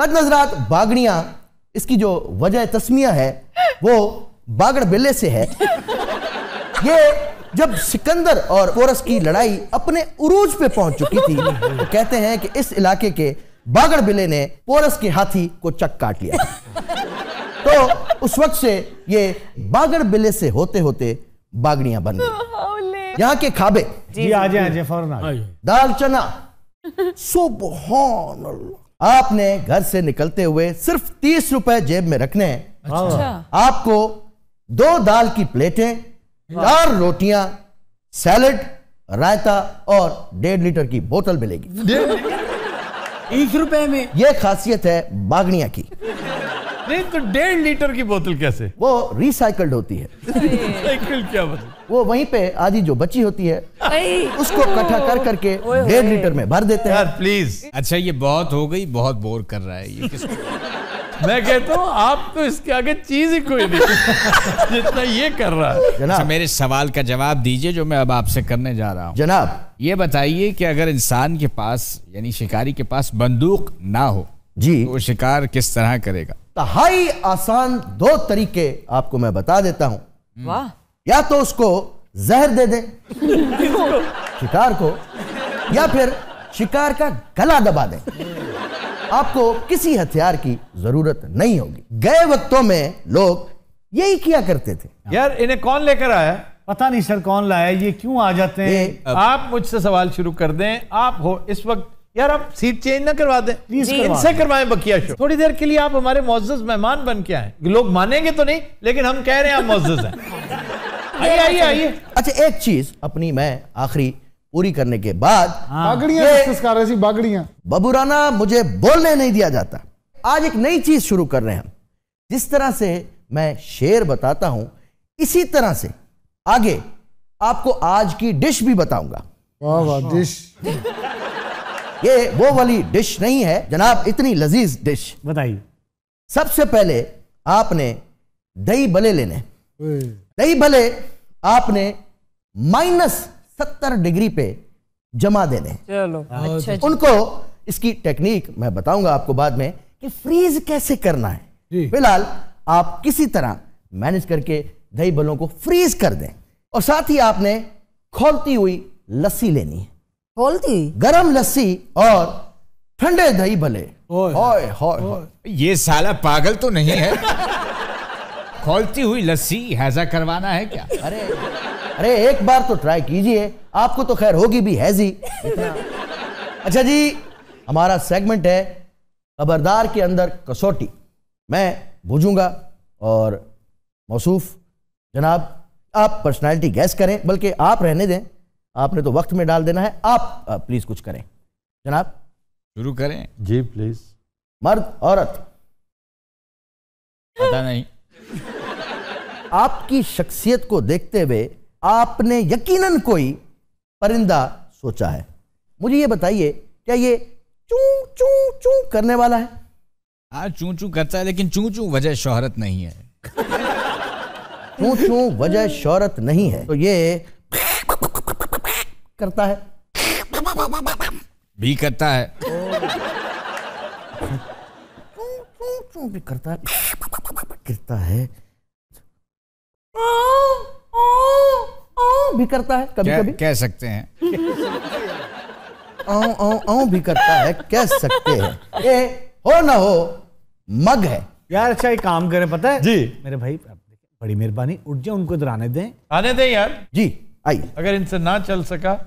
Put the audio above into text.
कद नजरात बागड़िया इसकी जो वजह तस्मिया है वो बागड़ बेले से है ये जब सिकंदर और कोरस की लड़ाई अपने उरूज पे पहुंच चुकी थी तो कहते हैं कि इस इलाके के बागड़ बिले ने कोरस के हाथी को चक काट लिया तो उस वक्त से ये बागड़ बिले से होते होते बागड़ियां बन गई यहाँ के खाबे जी आ जाए दाल चना सुबह आपने घर से निकलते हुए सिर्फ तीस रुपए जेब में रखने हैं अच्छा।, अच्छा। आपको दो दाल की प्लेटें हाँ। चार रोटियां सैलड रायता और डेढ़ लीटर की बोतल मिलेगी तीस रुपए में यह खासियत है बागनिया की नहीं तो डेढ़ लीटर की बोतल कैसे वो रिसाइकल्ड होती है रिसाइकल क्या मतलब वो वहीं पे आधी जो बची होती है उसको इकट्ठा कर करके डेढ़ लीटर में भर देते हैं प्लीज अच्छा ये बहुत हो गई बहुत बोर कर रहा है ये मैं कहता हूँ आप तो इसके आगे चीज ही कोई नहीं जितना ये कर रहा है जनाब अच्छा, मेरे सवाल का जवाब दीजिए जो मैं अब आपसे करने जा रहा हूँ जनाब ये बताइए कि अगर इंसान के पास यानी शिकारी के पास बंदूक ना हो जी तो वो तो शिकार किस तरह करेगा तहाई तो आसान दो तरीके आपको मैं बता देता हूं या तो उसको जहर दे दे शिकार को या फिर शिकार का गला दबा दें आपको किसी हथियार की जरूरत नहीं होगी गए वक्तों में लोग यही किया करते थे यार इन्हें कौन लेकर आया पता नहीं सर कौन लाया ये क्यों आ जाते हैं आप मुझसे सवाल शुरू कर दें आप हो इस वक्त यार आप सीट चेंज ना करवा दें इनसे करवाएं बकिया शो थोड़ी देर के लिए आप हमारे मोजुज मेहमान बन के आए लोग मानेंगे तो नहीं लेकिन हम कह रहे हैं आप मोजुज हैं आइए आइए आइए अच्छा एक चीज अपनी मैं आखिरी पूरी करने के बाद बागड़िया हाँ। बागड़ियां बबुराना मुझे बोलने नहीं दिया जाता आज एक नई चीज शुरू कर रहे हैं हम जिस तरह से मैं शेर बताता हूं इसी तरह से आगे आपको आज की डिश भी बताऊंगा वाह वाह डिश अच्छा। ये वो वाली डिश नहीं है जनाब इतनी लजीज डिश बताइए सबसे पहले आपने दही भले लेने दही भले आपने माइनस सत्तर डिग्री पे जमा देने चलो हाँ, अच्छा, तो अच्छा उनको इसकी टेक्निक मैं बताऊंगा आपको बाद में कि फ्रीज कैसे करना है फिलहाल आप किसी तरह मैनेज करके दही भलों को फ्रीज कर दें और साथ ही आपने खोलती हुई लस्सी लेनी है खोलती गरम लस्सी और ठंडे दही भले होय होय ये साला पागल तो नहीं है खोलती हुई लस्सी हैजा करवाना है क्या अरे अरे एक बार तो ट्राई कीजिए आपको तो खैर होगी भी हैजी अच्छा जी हमारा सेगमेंट है खबरदार के अंदर कसौटी मैं बूझूंगा और मौसूफ जनाब आप पर्सनालिटी गैस करें बल्कि आप रहने दें आपने तो वक्त में डाल देना है आप प्लीज कुछ करें जनाब शुरू करें जी प्लीज मर्द औरत पता नहीं आपकी शख्सियत को देखते हुए आपने यकीनन कोई परिंदा सोचा है मुझे ये बताइए क्या ये चू चू चू करने वाला है हाँ चू चू करता है लेकिन चू चू वजह शोहरत नहीं है चू चू वजह शोहरत नहीं है तो ये करता है भी करता है भी करता है गिरता है भी करता है कभी कभी कह सकते हैं आओ आओ आओ भी करता है कह सकते हैं ये हो ना हो मग है यार अच्छा एक काम करें पता है जी मेरे भाई बड़ी मेहरबानी उठ जाए उनको इधर आने दें आने दें यार जी आई अगर इनसे ना चल सका